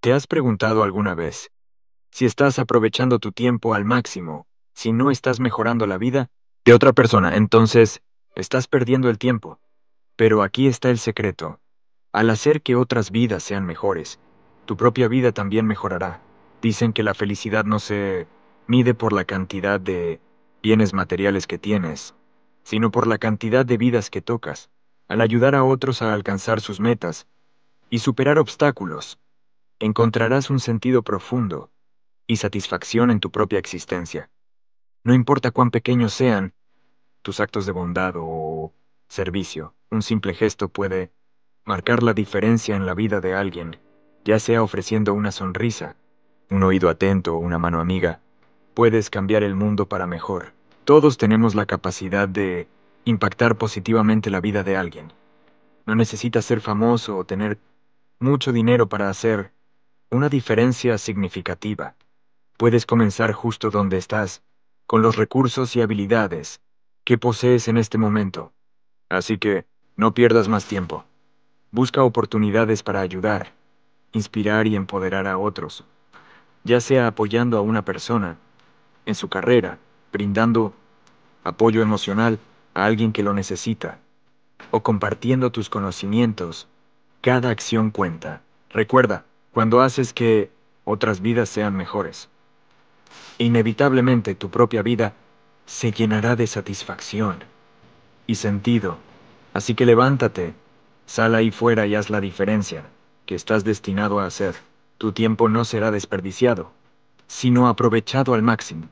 ¿Te has preguntado alguna vez si estás aprovechando tu tiempo al máximo, si no estás mejorando la vida de otra persona? Entonces, estás perdiendo el tiempo. Pero aquí está el secreto. Al hacer que otras vidas sean mejores, tu propia vida también mejorará. Dicen que la felicidad no se mide por la cantidad de bienes materiales que tienes, sino por la cantidad de vidas que tocas. Al ayudar a otros a alcanzar sus metas y superar obstáculos, encontrarás un sentido profundo y satisfacción en tu propia existencia. No importa cuán pequeños sean tus actos de bondad o servicio, un simple gesto puede marcar la diferencia en la vida de alguien, ya sea ofreciendo una sonrisa, un oído atento o una mano amiga. Puedes cambiar el mundo para mejor. Todos tenemos la capacidad de impactar positivamente la vida de alguien. No necesitas ser famoso o tener mucho dinero para hacer una diferencia significativa. Puedes comenzar justo donde estás, con los recursos y habilidades que posees en este momento. Así que, no pierdas más tiempo. Busca oportunidades para ayudar, inspirar y empoderar a otros, ya sea apoyando a una persona en su carrera, brindando apoyo emocional a alguien que lo necesita, o compartiendo tus conocimientos. Cada acción cuenta. Recuerda, cuando haces que otras vidas sean mejores. Inevitablemente tu propia vida se llenará de satisfacción y sentido. Así que levántate, sal ahí fuera y haz la diferencia que estás destinado a hacer. Tu tiempo no será desperdiciado, sino aprovechado al máximo.